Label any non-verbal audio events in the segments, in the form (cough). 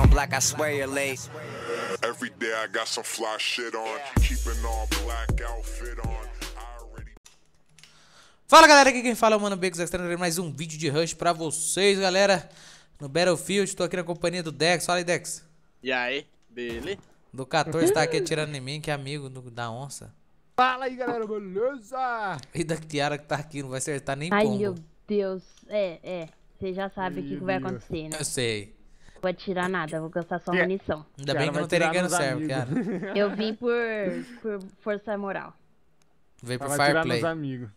on black, I swear you're late. Every day I got some fly shit on, keeping all black outfit on. Fala galera, aqui quem fala é o Mano Becos Extremo, mais um vídeo de Rush pra vocês, galera. No Battlefield, tô aqui na companhia do Dex. Fala aí, Dex. E aí, dele? Do 14 tá aqui atirando em mim, que é amigo do, da onça. Fala aí, galera, beleza? E da Kiara que tá aqui, não vai acertar nem Ai, pombo. Ai, meu Deus. É, é. Você já sabe o que, que vai acontecer, né? Eu sei. Vou atirar nada, vou gastar só é. munição. Ainda bem que não terei ganho servo, cara. Eu vim (laughs) por, por força moral. Veio pro Fireplay. Amigos.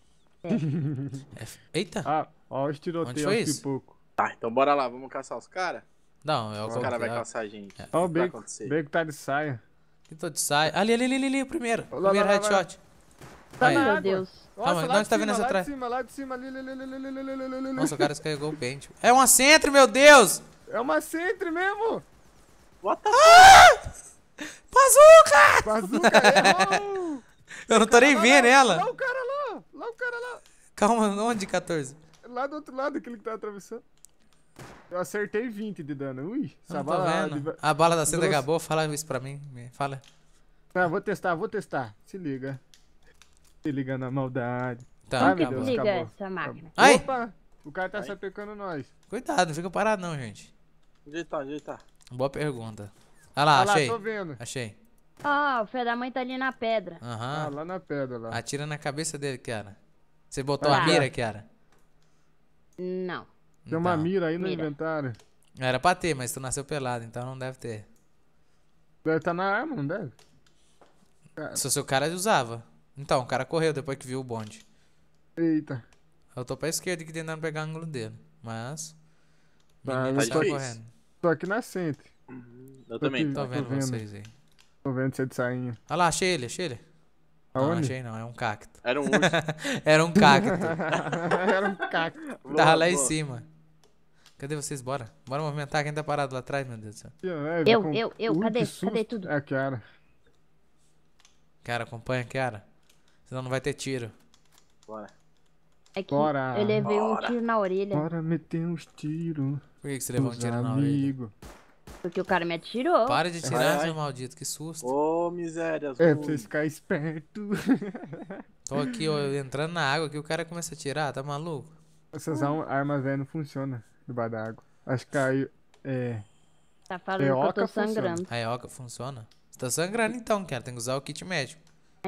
É. (laughs) é eita. Ah, ó os tiroteios isso? pipocos. Tá, então bora lá, vamos caçar os caras? Não, é o... Os caras vão é caçar a gente. Ó o Beco, Beco tá de saia. Que tô tá de saia. Ali, ali, ali, ali, o primeiro. Lá, primeiro lá, headshot. Tá Meu Deus. Nossa, Calma, onde tá vendo essa trás? Lá de cima, lá de cima, ali, ali, ali, ali, ali, ali, ali. Nossa, o cara descarregou o pente. É um centro, meu Deus! É uma Sentry mesmo! What the fuck? Ah! Pazuca! Bazuca, errou! É, (laughs) eu não tô nem vendo ela. Lá o cara lá, lá o cara lá. Calma, onde, 14? Lá do outro lado, aquele que tá atravessando. Eu acertei 20 de dano. Ui, eu essa bala... A bala da seda acabou, fala isso pra mim. Fala. Ah, vou testar, vou testar. Se liga. Se liga na maldade. Tá, meu Deus, liga acabou. essa máquina. Ai! Opa, o cara tá sapecando nós. Cuidado, não fica parado não, gente. Onde ele tá? Onde ele tá? Boa pergunta. Olha ah lá, ah, achei. Lá, tô vendo. Achei. Ah, o filho da mãe tá ali na pedra. Aham. Ah, lá na pedra, lá. Atira na cabeça dele, Kiara. Você botou ah. a mira, Kiara? Não. Tem uma mira aí no mira. inventário. Era pra ter, mas tu nasceu pelado, então não deve ter. Deve estar tá na arma, não deve? É. Se o seu cara usava. Então, o cara correu depois que viu o bonde. Eita. Eu tô pra esquerda aqui tentando pegar o ângulo dele, mas... Tá, ah, menino tá, tá correndo. Tô aqui nascente. Uhum. Eu tô também. Aqui, tô, vendo tô vendo vocês aí. Tô vendo você de sainha. Olha lá, achei ele, achei ele. Não, achei não, é um cacto. Era um urso. (laughs) Era um cacto. (laughs) Era um cacto. (laughs) Tava lá boa. em cima. Cadê vocês? Bora. Bora movimentar quem tá parado lá atrás, meu Deus do céu. É, eu, eu, eu. Uh, eu. Cadê? Cadê tudo? É a Kiara. Cara, acompanha a Kiara. Senão não vai ter tiro. Bora. É que Bora. eu levei Bora. um tiro na orelha. Bora meter uns tiros. Por que, que você levou um tiro na orelha? Porque o cara me atirou. Para de tirar, seu maldito, que susto. Ô, oh, miséria. É, pra vocês ficarem esperto. (laughs) Tô aqui, ó, entrando na água que o cara começa a tirar, tá maluco? Essas hum. armas velhas não funcionam debaixo da água. Acho que aí. É. Tá falando Eoca que eu tô sangrando. A Eoca funciona? Você tá sangrando então, cara. Tem que usar o kit médico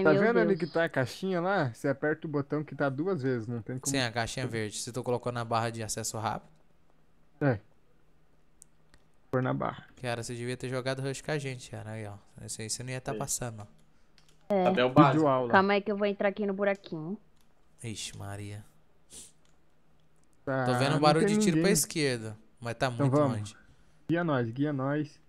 tá vendo Deus. ali que tá a caixinha lá? Você aperta o botão que tá duas vezes, não tem como. Sim, a caixinha verde. Se tu colocou na barra de acesso rápido. É. Por na barra. Cara, você devia ter jogado Rush com a gente, cara. Aí, ó. Esse aí você não ia estar tá é. passando, ó. É. Cadê o básico? Calma aí que eu vou entrar aqui no buraquinho. Ixi, Maria. Tá, Tô vendo um barulho de tiro ninguém. pra esquerda. Mas tá então muito longe. Guia nós, guia nós.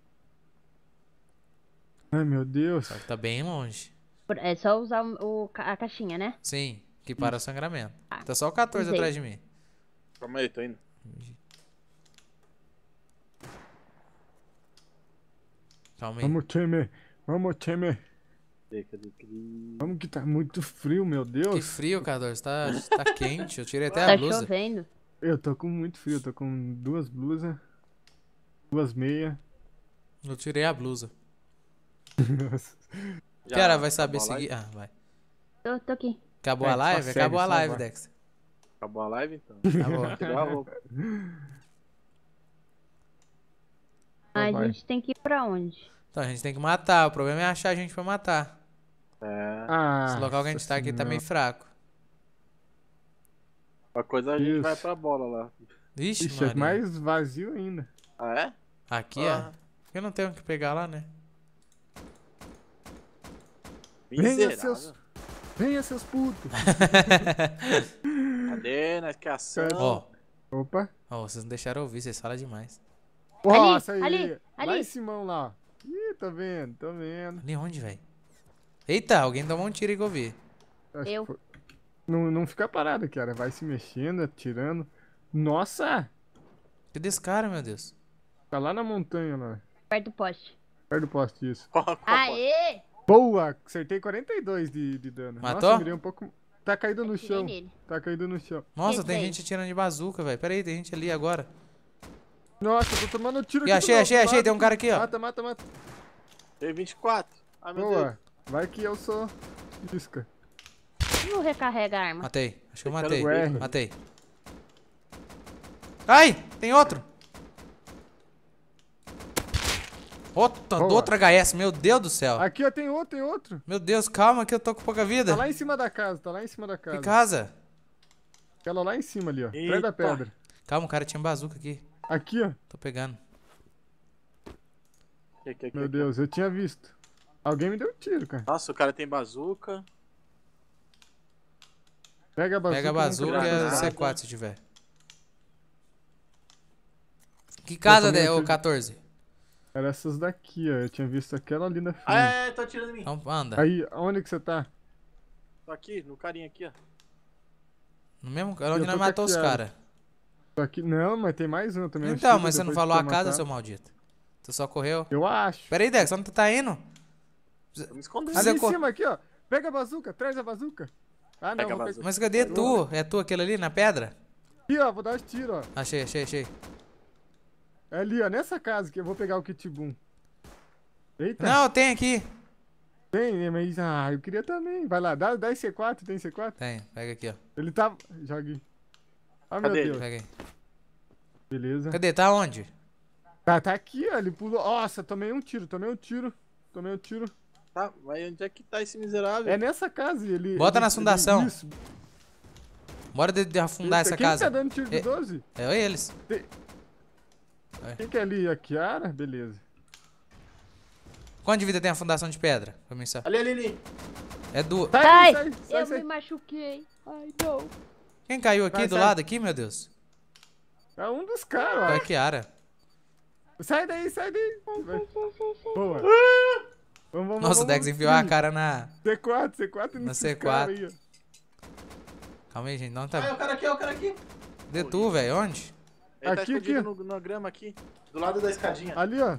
Ai, meu Deus. Só que tá bem longe. É só usar o, a caixinha, né? Sim, que para o sangramento. Ah, tá só o 14 atrás de mim. Calma aí, tô indo. Calma aí. Vamos, Temer. Vamos, Temer. Vamos que tá muito frio, meu Deus. Que frio, Cador. Tá, tá quente. Eu tirei até tá a blusa. Tá chovendo. Eu tô com muito frio. Eu tô com duas blusas, duas meias. Eu tirei a blusa. (laughs) Nossa. Já que hora vai saber seguir? Ah, vai. Tô, tô aqui. Acabou é, a live? Acabou a live, Dex. Acabou a live, então? Acabou. (laughs) a então então gente tem que ir pra onde? Então, a gente tem que matar. O problema é achar a gente pra matar. É. Ah, Esse local que a gente tá aqui tá meio fraco. Uma coisa a gente Isso. vai pra bola lá. Vixe, Ixi, é mais vazio ainda. Ah, é? Aqui, ah. ó. É. Porque não tem o que pegar lá, né? Venha seus, venha seus putos. (laughs) Cadê? Nós né, que Ó. Opa. Ó, vocês não deixaram ouvir, vocês falam demais. Nossa, ali, aí. Ali, ali. em Simão lá. Ih, tá vendo, tá vendo. Ali onde, velho? Eita, alguém tomou um tiro e que eu Eu. Não, não fica parado, cara. Vai se mexendo, atirando. Nossa! Cadê esse cara, meu Deus? Tá lá na montanha, lá. Perto do poste. Perto do poste, isso. (laughs) Aê! Boa! Acertei 42 de, de dano. Matou? Nossa, um pouco... Tá caído no chão. Tá caído no chão. Nossa, tem gente tirando de bazuca, velho. Pera aí, tem gente ali agora. Nossa, tô tomando tiro e aqui. Achei, achei, achei. Tem um cara aqui, ó. Mata, mata, mata. Tem 24. Ai, ah, meu Boa. Deus. Vai que eu sou isca. Não recarrega a arma. Matei. Acho que eu matei. Matei. Ai! Tem outro! Outra, Boa. outro HS, meu Deus do céu. Aqui, ó, tem outro, tem outro. Meu Deus, calma que eu tô com pouca vida. Tá lá em cima da casa, tá lá em cima da casa. Que casa? Aquela lá em cima ali, ó. Eita. Atrás da pedra. Calma, o cara tinha bazuca aqui. Aqui, ó. Tô pegando. Aqui, aqui, aqui, meu Deus, eu tinha visto. Alguém me deu um tiro, cara. Nossa, o cara tem bazuca. Pega a bazuca. Pega a bazuca e a C4 se tiver. Que casa, né, ô 14? Era essas daqui, ó. Eu tinha visto aquela ali na ah, frente. Ah, é, tá atirando em mim. Então anda. Aí, onde que você tá? Tô tá aqui, no carinha aqui, ó. No mesmo cara onde nós matou os caras. Tô aqui. Não, mas tem mais um também. Então, mas você não falou a casa, seu maldito. Tu só correu? Eu acho. Peraí, Dex, onde tu tá indo? Me escondendo. Ali em cima aqui, ó. Pega a bazuca, traz a bazuca. Ah, não. Mas cadê tá tu? É tu aquele ali na pedra? Aqui, ó, vou dar os tiros, ó. Achei, achei, achei. É ali, ó, nessa casa que eu vou pegar o kit boom. Eita. Não, tem aqui. Tem, né, Mas, ah, eu queria também. Vai lá, dá, dá esse C4, tem C4? Tem, pega aqui, ó. Ele tá... Joguei. Ah, Cadê meu Deus. Pega aí. Beleza. Cadê? Tá onde? Tá, tá aqui, ó. Ele pulou. Nossa, tomei um tiro, tomei um tiro. Tomei um tiro. Tá, mas onde é que tá esse miserável? É nessa casa, ele... Bota ele, na fundação. Ele, isso. Bora de, de afundar Eita, essa quem tá casa. Quem tá dando tiro de é, 12? É eles. Tem... Quem é. que é ali? A Kiara? Ah, beleza. Quanto de vida tem a fundação de pedra? Vou Ali, ali, ali. É duas. Sai, sai, sai, sai, eu sai. me machuquei. Ai, não. Quem caiu aqui, do sai. lado aqui, meu Deus? É um dos caras, ó. É a Kiara. Sai daí, sai daí. Vai. Boa. Ah! Vamos, vamos, Nossa, o Dex enfiou a cara na... C4, C4 e C4. Aí, Calma aí, gente. Não tá... Ah, é o cara aqui, é o cara aqui. Dê tu, velho. Onde? Ele tá aqui, tá escondido aqui. No, na grama aqui. Do lado da escadinha. Ali, ó.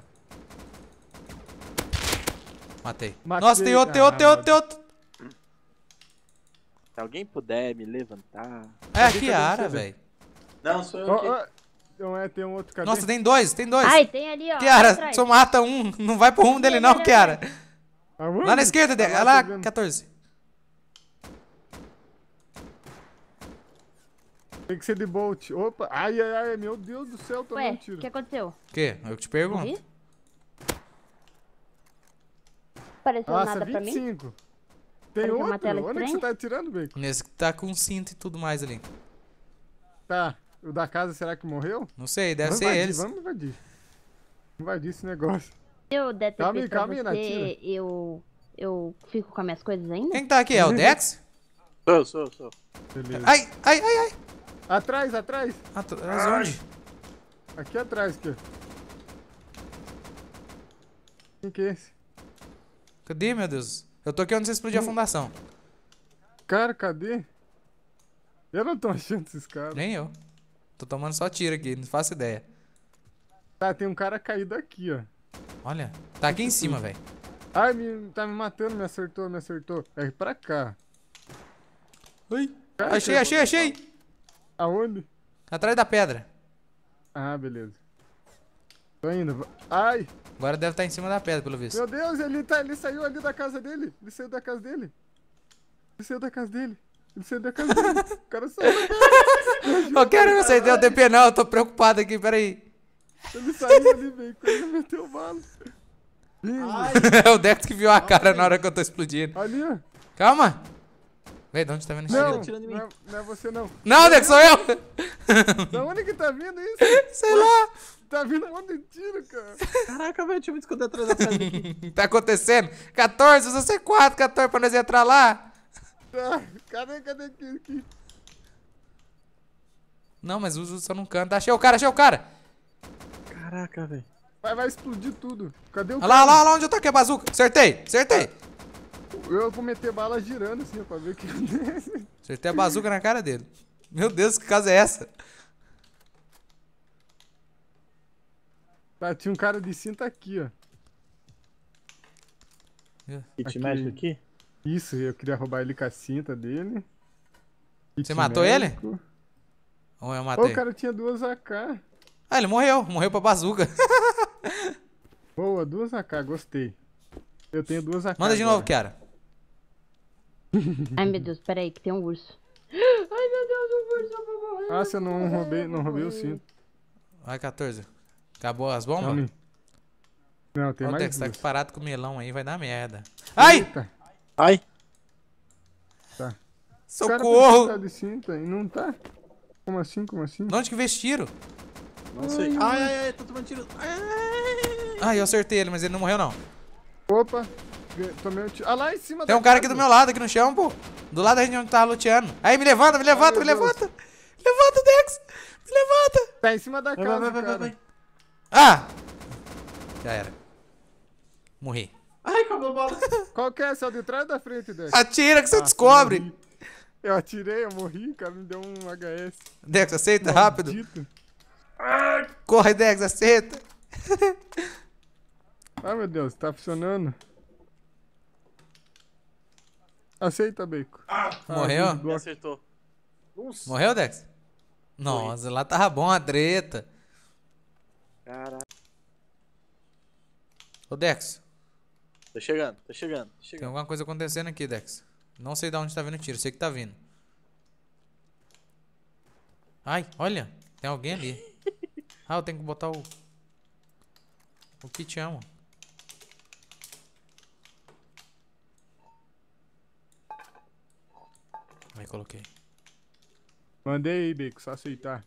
Matei. Matei. Nossa, tem outro, tem outro, tem outro, tem outro. Se alguém puder me levantar. É aqui tá é a área, velho. Não, sou eu oh, aqui. Não é, tem um outro cadê? Nossa, tem dois, tem dois. Ai, tem ali, ó. Kiara, só mata um. (laughs) Não vai pro rumo dele, não, Kiara. Lá na esquerda, tá lá, 14. É Tem que ser de bolt. Opa, ai, ai, ai, meu Deus do céu, tô Ué, um tiro. o que aconteceu? O que? Eu te pergunto. Morri? Apareceu Nossa, nada 25. pra mim? Tem Apareceu outro? Uma tela Onde é que você tá atirando, Bacon? Nesse que tá com cinto e tudo mais ali. Tá. O da casa, será que morreu? Não sei, deve vamos ser invadir, eles. Vamos invadir. Invadir esse negócio. Eu DTP calma aí, calma aí, eu, eu fico com as minhas coisas ainda? Quem tá aqui? É o uhum. Dex? sou, sou, sou. Beleza. Ai, ai, ai, ai. Atrás, atrás. Atrás Ai. onde? Aqui atrás, aqui. Quem que é esse? Cadê, meu Deus? Eu tô aqui onde você explodiu hum. a fundação. Cara, cadê? Eu não tô achando esses caras. Nem eu. Tô tomando só tiro aqui, não faço ideia. Tá, tem um cara caído aqui, ó. Olha, tá aqui em cima, velho. Ai, me, tá me matando, me acertou, me acertou. É pra cá. Ui. Cara, achei, achei, achei. Aonde? Atrás da pedra. Ah, beleza. Tô indo. Ai! Agora deve estar tá em cima da pedra, pelo visto. Meu Deus, ele, tá, ele saiu ali da casa dele. Ele saiu da casa dele. Ele saiu da casa dele. Ele saiu da casa dele. (laughs) o cara saiu da casa. (laughs) Eu quero que você deu o DP não, eu tô preocupado aqui, peraí. Ele saiu ali, velho. Ele meteu o bala. (laughs) é o Dex que viu a cara Ai. na hora que eu tô explodindo. Ali, ó. Calma. Vê, de onde tá vindo isso? Não, não, é, não é você não. Não, Deco, sou eu! (laughs) Da onde que tá vindo isso? Sei lá. Tá vindo um monte de tiro, cara. Caraca, velho, deixa me esconder atrás da casa (laughs) Tá acontecendo? 14, usa C4, 14, pra nós entrar lá. Tá, cadê, cadê aqui, aqui? Não, mas usa só num canto. Achei o cara, achei o cara! Caraca, velho. Vai, vai explodir tudo. Cadê o Olha lá, olha lá, onde eu tô aqui, a é bazuca. Acertei, acertei. Eu vou meter bala girando assim, pra ver o que acontece. Acertei a bazuca na cara dele. Meu Deus, que casa é essa? Tá, tinha um cara de cinta aqui, ó. É. E te aqui? Isso, eu queria roubar ele com a cinta dele. Você matou médico. ele? Ou eu matei? o cara tinha duas AK. Ah, ele morreu. Morreu pra bazuca. (laughs) Boa, duas AK, gostei. Eu tenho duas AK. Manda de novo, cara. Ai, meu Deus, peraí, que tem um urso. Ai, meu Deus, um urso, eu vou morrer. Ah, se eu não roubei, não roubei o cinto. Vai, 14. Acabou as bombas? Não, tem Ó, mais Dex, tá aqui parado com o melão aí, vai dar merda. Ai! Eita. Ai! Tá. Socorro! de cinto aí, não tá? Como assim, como assim? De onde que veio tiro? Não sei. Ai, ai, ai, tô tomando tiro. Ai, ai, ai, eu acertei ele, mas ele não morreu, não. Opa! Tomei um tiro. Ah, lá em cima. Tem um cara aqui do meu lado, aqui no chão, pô. Do lado da gente onde tava tá luteando. Aí, me levanta, me levanta, Ai, me Deus. levanta. Levanta, Dex. Me levanta. Tá em cima da casa, vai, vai, cara. Vai, vai. Ah! Já era. Morri. Ai, acabou a bola. (laughs) Qual que é? é? o de trás ou da frente, Dex? Atira que você ah, descobre. Eu atirei, eu morri, cara. Me deu um HS. Dex, aceita, Maldito. rápido. Corre, Dex, aceita. Ai, (laughs) ah, meu Deus, tá funcionando. Aceita, Bacon. Ah, ah, Morreu? Me acertou. Nossa. Morreu, Dex? Nossa, lá tava bom a treta. Caralho. Ô, Dex. Tá chegando, tá chegando, tá chegando. Tem alguma coisa acontecendo aqui, Dex. Não sei de onde tá vindo o tiro, sei que tá vindo. Ai, olha. Tem alguém ali. (laughs) ah, eu tenho que botar o... O kit amo. coloquei. Mandei aí, Bico, só aceitar.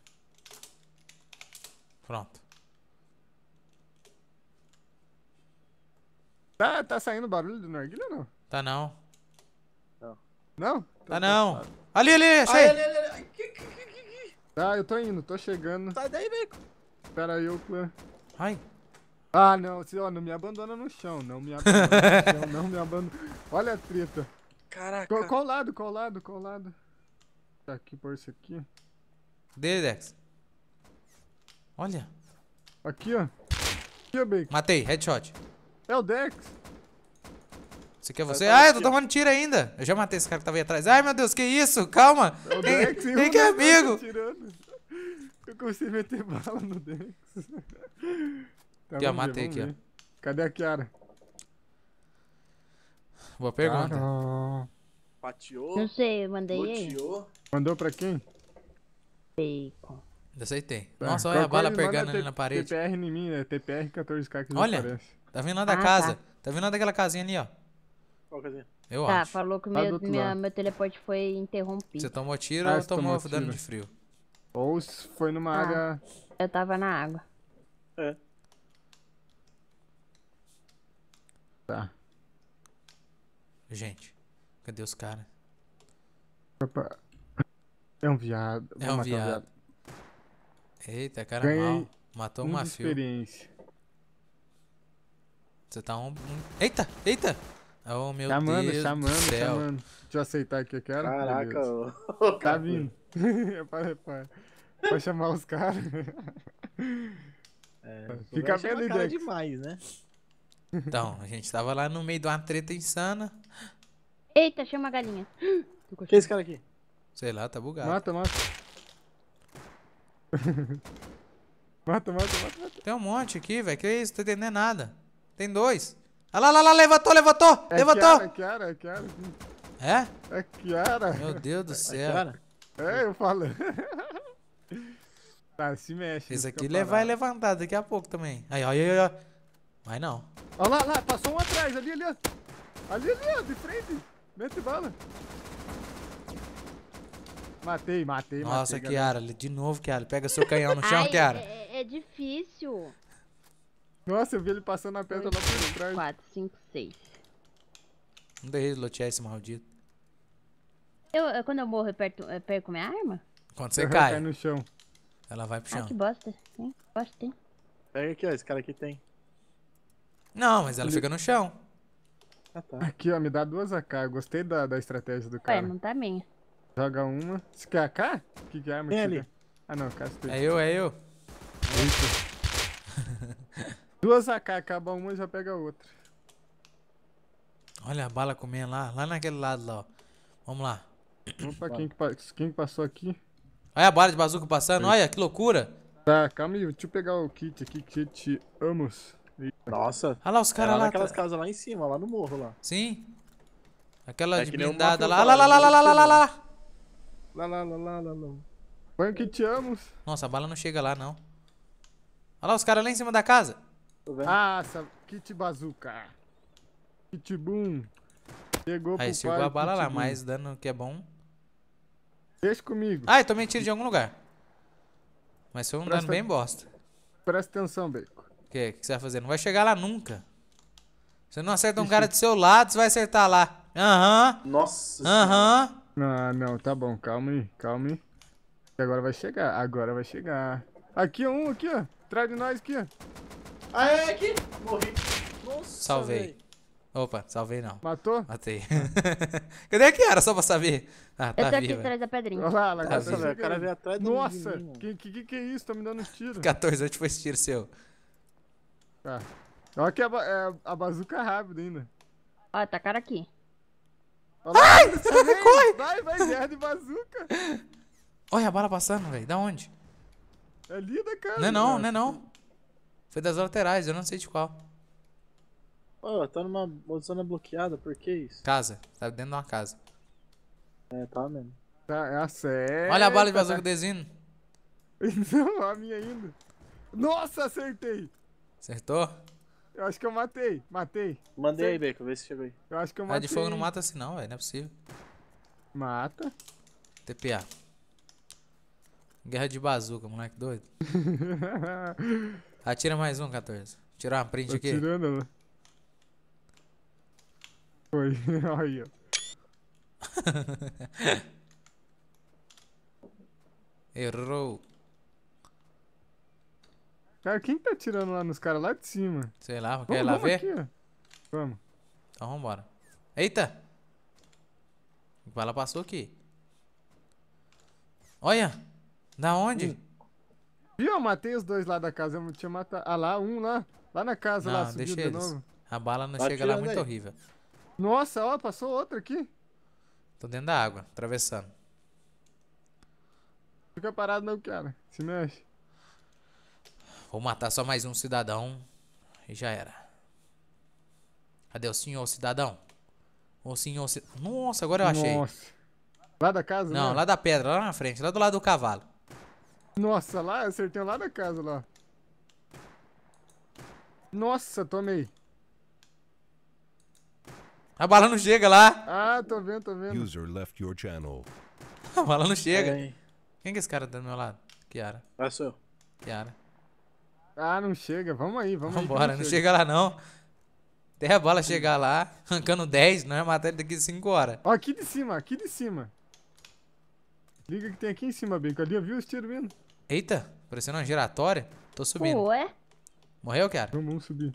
Pronto. Tá, tá saindo barulho do narguilha ou não? Tá não. Não? Tá, tá, não. Ali, ali, sai! Ali, ali, ali. Tá, eu tô indo, tô chegando. Sai daí, Bico. Espera aí, eu clã. Ai. Ah, não, ó, não me abandona no chão, não me abandona no chão, não me abandona. Olha a treta. Caraca. Qual, qual lado, qual lado, qual lado? Tá aqui, por isso aqui. Dele, Dex. Olha. Aqui, ó. Aqui, ó, Bacon. Matei, headshot. É o Dex. Isso aqui é você? Ah, eu tô tomando tiro ainda. Eu já matei esse cara que tava aí atrás. Ai, meu Deus, que isso? Calma. É o Dex, Dex, tem que é tá amigo. Eu comecei a meter bala no Dex. (laughs) tá, já matei aqui, ó. Cadê a Kiara? Boa pergunta. Cara... Tá. Pateou. Não sei, eu mandei boteou. Mandou pra quem? Bacon. Aceitei. É, Nossa, olha a bala pegando ali na parede. TPR em mim, né? TPR 14K que Olha, tá vindo lá da ah, tá. casa. Tá. tá vindo lá daquela casinha ali, ó. Qual casinha? Eu tá, acho. falou que tá meu, minha, meu teleporte foi interrompido. Você tomou tiro ah, ou tomou, tomou dano de frio? Ou foi numa ah, Eu tava na água. É. Tá. Gente, cadê os caras? É um viado. é um viado. um viado. Eita, é cara Ganhei mal. Matou um uma fio. experiência. Você tá um... Eita, eita! Oh, meu chamando, Deus chamando, do céu. Chamando, Deixa eu aceitar aqui, eu quero. Caraca, ô. Tá vindo. (laughs) Pode chamar os caras. É, Fica bem demais, né? Então, a gente tava lá no meio de uma treta insana. Eita, chama a galinha. Que é esse cara aqui? Sei lá, tá bugado. Mata, mata. (laughs) mata, mata, mata, mata. Tem um monte aqui, velho. Que isso? Não tô entendendo nada. Tem dois. Olha ah, lá, olha lá, levantou, levantou, é levantou. Kiara, Kiara, é Kiara. É? É Kiara. Meu Deus do é céu. É, Kiara. é eu falo. (laughs) tá, se mexe. Esse aqui vai levantar daqui a pouco também. Aí, aí, aí, aí. Vai não. Olha lá, lá, passou um atrás, ali, ali. Ali, ali, ó, de frente. Mete bala. Matei, matei, Nossa, matei. Nossa, Kiara, de novo, Kiara. Pega seu canhão no chão, Ai, Kiara. É, é, é difícil. Nossa, eu vi ele passando a pedra Dois, lá por trás. 4, 5, 6. Não deixei de lotear esse maldito. Eu, eu, quando eu morro, eu, perto, eu perco minha arma? Quando você cai. cai no chão. Ela vai pro chão. Ah, que bosta. Hein? Bosta, hein? Pega aqui, ó. Esse cara aqui tem. Não, mas ela ele... fica no chão. Ah, tá. Aqui, ó, me dá duas AK. Gostei da, da estratégia do cara. É, não tá minha. Joga uma. Você quer é AK? Que, que é, arma Tem que ali. Ah, não, castei. É eu, é eu. duas AK, acaba uma e já pega a outra. Olha a bala comendo lá, lá naquele lado lá, ó. Vamos lá. Opa, quem que, quem que passou aqui? Olha a bala de bazuca passando, olha, que loucura. Tá, calma aí, deixa eu pegar o kit aqui, kit Amos. Nossa. Olha lá os caras é lá. Naquelas tá... casas lá em cima, lá no morro lá. Sim. Aquela é de blindada lá. Lá, lá, lá, lá, lá, lá, lá, lá. Lá, lá, lá, lá, lá, lá. Mãe, que te amo. Nossa, a bala não chega lá, não. Olha lá os caras lá em cima da casa. Nossa, kit bazuca. Kit boom. Chegou Aí, chegou pai, a bala lá, mais mas dano que é bom. Deixa comigo. Ah, eu tomei tiro de algum lugar. Mas foi um Presta... dano bem bosta. Presta atenção, Beco que, que você vai fazer? Não vai chegar lá nunca. Você não acerta um cara do seu lado, você vai acertar lá. Aham. Uhum. Nossa. Aham. Uhum. Ah, não, tá bom. Calma aí, calma aí. Agora vai chegar, agora vai chegar. Aqui, um aqui, ó. Atrás de nós aqui, ó. Ah, é aqui. Morri. Nossa, salvei. Opa, salvei não. Matou? Matei. (laughs) Cadê que era? Só pra saber. Ah, tá Eu tô viva. aqui atrás da pedrinha. Olha lá, ela tá o cara veio atrás do Nossa, que, que, que é isso? Tá me dando tiro. 14, onde foi esse tiro seu? Tá. Olha que a, é, a bazuca é rápida ainda. Ó, tá cara aqui. Olha Ai! Lá, (laughs) corre! Vai, vai, guerra é de bazuca! Olha a bala passando, velho. Da onde? É ali da cara. Não é não, não é não. Foi das laterais, eu não sei de qual. Pô, tá numa zona bloqueada, por que isso? Casa, tá dentro de uma casa. É, tá mesmo. Tá, é a sério. Olha a bala de bazuca tá... desenho. (laughs) Não, a minha ainda. Nossa, acertei! Acertou? Eu acho que eu matei, matei. Mandei aí, Beco, vê se chegou aí. Eu acho que eu matei. Raio de fogo não mata assim não, velho, não é possível. Mata. TPA. Guerra de bazuca, moleque doido. (laughs) Atira mais um, 14. Tirar uma print Tô aqui. tirando, mano. Né? Foi, (laughs) aí, ó. (laughs) Errou. Cara, quem tá tirando lá nos caras lá de cima? Sei lá, vamos, quer lá vamos ver? Aqui, vamos. Então vambora. Eita! O bala passou aqui. Olha! Da onde? Viu? matei os dois lá da casa. Eu tinha matado. Ah lá, um lá. Lá na casa, não, lá. Subiu deixa de eles. Novo. A bala não tá chega lá, muito horrível. Nossa, ó, passou outra aqui. Tô dentro da água, atravessando. Fica parado não, cara. Se mexe. Vou matar só mais um cidadão e já era. Cadê o senhor cidadão? O senhor cidadão. Nossa, agora eu achei. Nossa. Lá da casa? Não, né? lá da pedra, lá na frente, lá do lado do cavalo. Nossa, lá, acertei lá da casa lá. Nossa, tomei. A bala não chega lá. Ah, tô vendo, tô vendo. User left your channel. (laughs) A bala não chega. É. Quem que é esse cara do meu lado? Kiara. É sou eu. Kiara. Ah, não chega. Vamos aí, vamos Vambora, aí. Vambora, não chega. chega lá não. Até a bola chegar lá, arrancando 10, não é matéria daqui 5 horas. Ó, aqui de cima, aqui de cima. Liga que tem aqui em cima, Bico. Ali, viu os tiros vindo? Eita, parecendo uma giratória. Tô subindo. Ué? Morreu, cara? Vamos, vamos subir.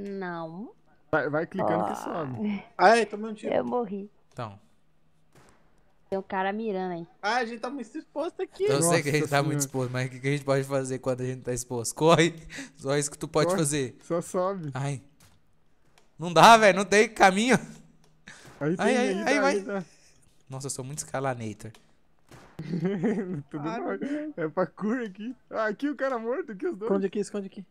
Não. Vai, vai clicando oh. que ah. sobe. Ai, (laughs) ah, é, tomei um tiro. Eu morri. Então, tem um cara mirando aí. Ah, a gente tá muito exposto aqui. Então eu sei que a gente tá muito exposto, mas o que, a gente pode fazer quando a gente tá exposto? Corre! Só isso que tu pode Corre. fazer. Só sobe. Ai. Não dá, velho. Não tem caminho. Aí, tem, aí, aí, vai. Ainda. Nossa, eu sou muito escalanator. (laughs) Tudo ah, É pra cura aqui. Ah, aqui o cara morto, aqui os dois. Esconde aqui, esconde aqui.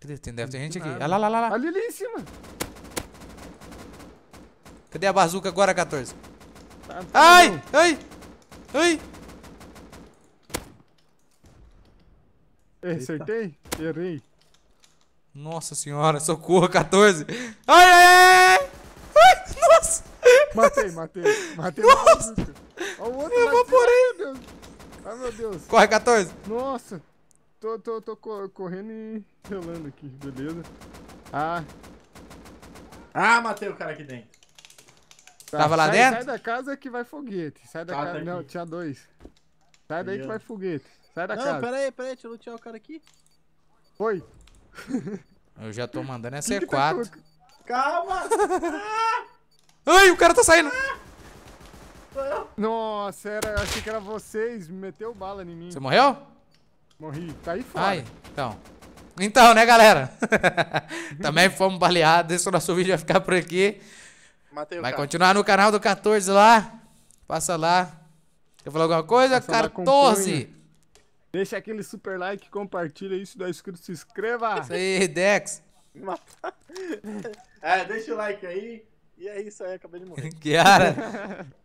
Cadê? Tem, deve ter gente aqui. Ah, lá, lá, lá, lá. Ali, ali em cima. Cadê a bazuca agora, 14? ai, ai! Ai! acertei? Errei. Nossa senhora, socorro, 14. Ai, ai, ai! ai nossa! Matei, matei. Matei. Nossa! Olha o outro Eu Meu Deus. Ai, ah, meu Deus. Corre, 14. Nossa. Tô, tô, tô correndo e relando aqui, beleza. Ah. Ah, matei o cara aqui dentro. Tá, Tava lá sai, dentro? Sai da casa que vai foguete. Sai da casa. Não, tinha dois. Sai daí que vai foguete. Sai da não, casa. Não, pera aí, pera aí. Deixa eu lutear o cara aqui. Foi. (laughs) Eu já tô mandando é (laughs) essa tá C4. Calma! (laughs) Ai, o cara tá saindo! Nossa, era, achei que era vocês. Meteu bala em mim. Você morreu? Morri. Tá aí fora. Ai, então. Então, né, galera? Também fomos baleados. Esse nosso vídeo vai ficar por aqui. Matei o Vai cara. continuar no canal do 14 lá. Passa lá. Quer falar alguma coisa? Passa 14! Lá, Deixa aquele super like, compartilha isso, dá inscrito, se inscreva. É isso aí, Dex. (laughs) é, deixa o like aí. E é isso aí, acabei de morrer. Kiara. (laughs)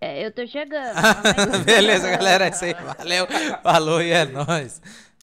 É, eu tô chegando. (laughs) Beleza, galera. É isso aí. Valeu. Falou e é nóis.